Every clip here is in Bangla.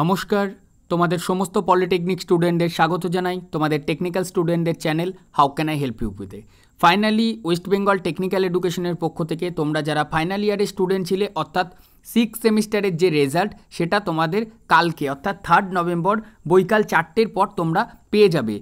নমস্কার তোমাদের সমস্ত পলিটেকনিক স্টুডেন্টদের স্বাগত জানাই তোমাদের টেকনিক্যাল স্টুডেন্টদের channel how can I help you উইথে ফাইনালি ওয়েস্ট বেঙ্গল টেকনিক্যাল এডুকেশনের পক্ষ থেকে তোমরা যারা ফাইনাল ইয়ারের স্টুডেন্ট ছিলে অর্থাৎ সিক্স সেমিস্টারের যে রেজাল্ট সেটা তোমাদের কালকে অর্থাৎ থার্ড নভেম্বর বৈকাল চারটের পর তোমরা পেয়ে যাবে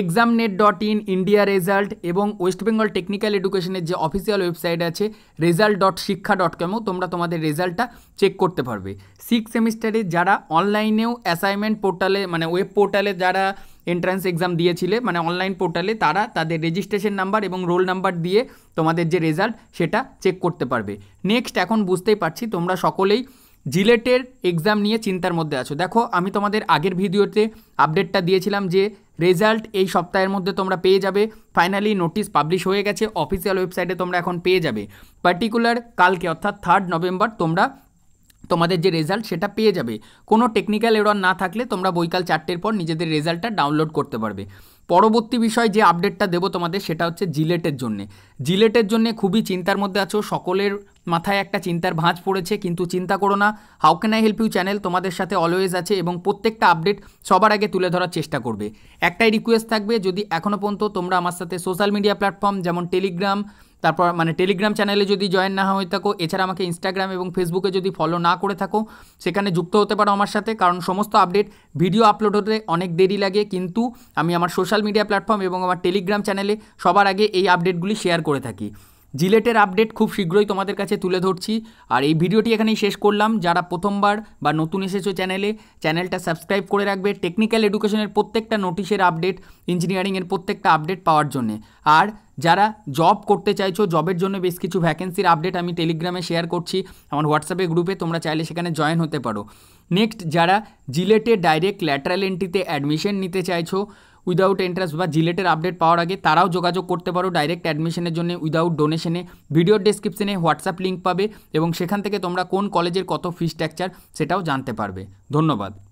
exam net dot in India result এবং ওয়েস্ট বেঙ্গল টেকনিক্যাল এডুকেশনের যে অফিসিয়াল ওয়েবসাইট আছে রেজাল্ট ডট শিক্ষা ডট কমেও তোমরা তোমাদের রেজাল্টটা চেক করতে পারবে সিক্স সেমিস্টারে যারা অনলাইনেও অ্যাসাইনমেন্ট পোর্টালে মানে ওয়েব পোর্টালে যারা এন্ট্রান্স এক্সাম দিয়েছিলে মানে অনলাইন পোর্টালে তারা তাদের রেজিস্ট্রেশন নাম্বার এবং রোল নাম্বার দিয়ে তোমাদের যে রেজাল্ট সেটা চেক করতে পারবে নেক্সট এখন বুঝতেই পারছি তোমরা সকলেই জিলেটের এক্সাম নিয়ে চিন্তার মধ্যে আছো দেখো আমি তোমাদের আগের ভিডিওতে আপডেটটা দিয়েছিলাম যে রেজাল্ট এই সপ্তাহের মধ্যে তোমরা পেয়ে যাবে ফাইনালি নোটিশ পাবলিশ হয়ে গেছে অফিসিয়াল ওয়েবসাইটে তোমরা এখন পেয়ে যাবে পার্টিকুলার কালকে অর্থাৎ থার্ড নভেম্বর তোমরা তোমাদের যে রেজাল্ট সেটা পেয়ে যাবে কোনো টেকনিক্যাল এরর না থাকলে তোমরা বৈকাল চারটের পর নিজেদের রেজাল্টটা ডাউনলোড করতে পারবে পরবর্তী বিষয় যে আপডেটটা দেবো তোমাদের সেটা হচ্ছে জিলেটের জন্য জিলেটের জন্য খুবই চিন্তার মধ্যে আছো সকলের মাথায় একটা চিন্তার ভাঁজ পড়েছে কিন্তু চিন্তা করো না how can I help you channel তোমাদের সাথে অলওয়েজ আছে এবং প্রত্যেকটা আপডেট সবার আগে তুলে ধরার চেষ্টা করবে একটাই রিকোয়েস্ট থাকবে যদি এখনও পর্যন্ত তোমরা আমার সাথে সোশ্যাল মিডিয়া প্ল্যাটফর্ম যেমন টেলিগ্রাম তারপর মানে টেলিগ্রাম চ্যানেলে যদি জয়েন না হয়ে থাকো এছাড়া আমাকে ইনস্টাগ্রাম এবং ফেসবুকে যদি ফলো না করে থাকো সেখানে যুক্ত হতে পারো আমার সাথে কারণ সমস্ত আপডেট ভিডিও আপলোড হতে অনেক দেরি লাগে কিন্তু আমি আমার সোশ্যাল মিডিয়া প্ল্যাটফর্ম এবং আমার টেলিগ্রাম চ্যানেলে সবার আগে এই আপডেটগুলি শেয়ার করে থাকি জিলেটের আপডেট খুব শীঘ্রই তোমাদের কাছে তুলে ধরছি আর এই ভিডিওটি এখানেই শেষ করলাম যারা প্রথমবার বা নতুন এসেছো চ্যানেলে চ্যানেলটা সাবস্ক্রাইব করে রাখবে টেকনিক্যাল এডুকেশনের প্রত্যেকটা নোটিশের আপডেট ইঞ্জিনিয়ারিংয়ের প্রত্যেকটা আপডেট পাওয়ার জন্য আর যারা জব করতে চাইছো জবের জন্য বেশ কিছু ভ্যাকেন্সির আপডেট আমি টেলিগ্রামে শেয়ার করছি আমার হোয়াটসঅ্যাপে গ্রুপে তোমরা চাইলে সেখানে জয়েন হতে পারো নেক্সট যারা জিলেটে ডাইরেক্ট ল্যাটারাল এন্ট্রিতে অ্যাডমিশন নিতে চাইছো উইদাউট এন্ট্রান্স বা জিলেটের আপডেট পাওয়ার আগে তারাও যোগাযোগ করতে পারো ডাইরেক্ট অ্যাডমিশনের জন্য উইদাউট ডোনেশনে ভিডিওর ডেসক্রিপশনে হোয়াটসঅ্যাপ লিঙ্ক পাবে এবং সেখান থেকে তোমরা কোন কলেজের কত ফি স্ট্রাকচার সেটাও জানতে পারবে ধন্যবাদ